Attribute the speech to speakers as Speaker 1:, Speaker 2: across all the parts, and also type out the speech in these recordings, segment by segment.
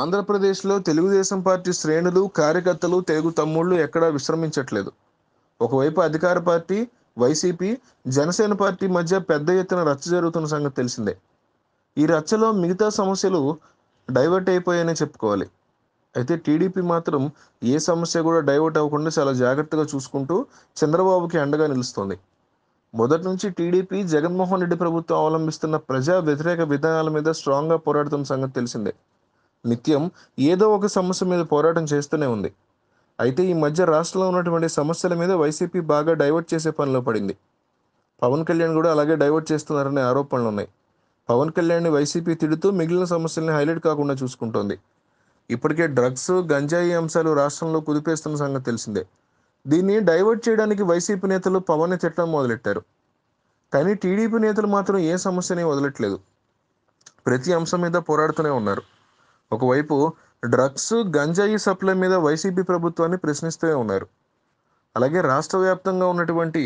Speaker 1: ఆంధ్రప్రదేశ్లో తెలుగుదేశం పార్టీ శ్రేణులు కార్యకర్తలు తెలుగు తమ్ముళ్ళు ఎక్కడా విశ్రమించట్లేదు ఒకవైపు అధికార పార్టీ వైసీపీ జనసేన పార్టీ మధ్య పెద్ద ఎత్తున రచ్చ జరుగుతున్న సంగతి తెలిసిందే ఈ రచ్చలో మిగతా సమస్యలు డైవర్ట్ అయిపోయాయని చెప్పుకోవాలి అయితే టీడీపీ మాత్రం ఏ సమస్య కూడా డైవర్ట్ అవ్వకుండా చాలా జాగ్రత్తగా చూసుకుంటూ చంద్రబాబుకి అండగా నిలుస్తోంది మొదటి నుంచి టీడీపీ జగన్మోహన్ రెడ్డి ప్రభుత్వం అవలంబిస్తున్న ప్రజా వ్యతిరేక విధానాల మీద స్ట్రాంగ్గా పోరాడుతున్న సంగతి తెలిసిందే నిత్యం ఏదో ఒక సమస్య మీద పోరాటం చేస్తూనే ఉంది అయితే ఈ మధ్య రాష్ట్రంలో ఉన్నటువంటి సమస్యల మీద వైసీపీ బాగా డైవర్ట్ చేసే పనిలో పడింది పవన్ కళ్యాణ్ కూడా అలాగే డైవర్ట్ చేస్తున్నారనే ఆరోపణలు ఉన్నాయి పవన్ కళ్యాణ్ని వైసీపీ తిడుతూ మిగిలిన సమస్యల్ని హైలైట్ కాకుండా చూసుకుంటోంది ఇప్పటికే డ్రగ్స్ గంజాయి అంశాలు రాష్ట్రంలో కుదిపేస్తున్న సంగతి తెలిసిందే దీన్ని డైవర్ట్ చేయడానికి వైసీపీ నేతలు పవన్ని తిట్టడం మొదలెట్టారు కానీ టీడీపీ నేతలు మాత్రం ఏ సమస్యని వదలట్లేదు ప్రతి అంశం మీద పోరాడుతూనే ఉన్నారు ఒకవైపు డ్రగ్స్ గంజాయి సప్లై మీద వైసీపీ ప్రభుత్వాన్ని ప్రశ్నిస్తూ ఉన్నారు అలాగే రాష్ట్ర వ్యాప్తంగా ఉన్నటువంటి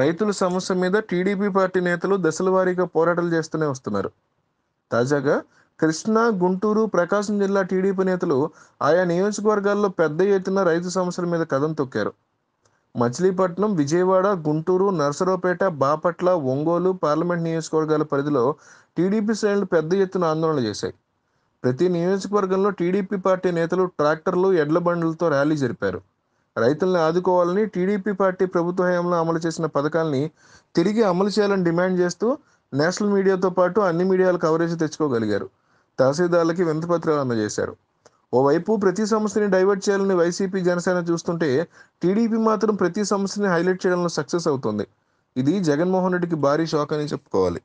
Speaker 1: రైతుల సమస్య మీద టీడీపీ పార్టీ నేతలు దశలవారీగా పోరాటాలు చేస్తూనే వస్తున్నారు తాజాగా కృష్ణా గుంటూరు ప్రకాశం జిల్లా టీడీపీ నేతలు ఆయా నియోజకవర్గాల్లో పెద్ద ఎత్తున రైతు సమస్యల మీద కథం తొక్కారు మచిలీపట్నం విజయవాడ గుంటూరు నర్సరావుపేట బాపట్ల ఒంగోలు పార్లమెంట్ నియోజకవర్గాల పరిధిలో టీడీపీ శ్రేణులు పెద్ద ఎత్తున ఆందోళన చేశాయి ప్రతి నియోజకవర్గంలో టీడీపీ పార్టీ నేతలు ట్రాక్టర్లు ఎడ్ల బండ్లతో ర్యాలీ జరిపారు రైతులను ఆదుకోవాలని టీడీపీ పార్టీ ప్రభుత్వ హయాంలో అమలు చేసిన పథకాల్ని తిరిగి అమలు చేయాలని డిమాండ్ చేస్తూ నేషనల్ మీడియాతో పాటు అన్ని మీడియాల కవరేజ్ తెచ్చుకోగలిగారు తహసీల్దార్లకి వింతపత్రాలు అందజేశారు ఓవైపు ప్రతి సమస్యని డైవర్ట్ చేయాలని వైసీపీ జనసేన చూస్తుంటే టీడీపీ మాత్రం ప్రతి సమస్యని హైలైట్ చేయడంలో సక్సెస్ అవుతుంది ఇది జగన్మోహన్ రెడ్డికి భారీ షాక్ అని చెప్పుకోవాలి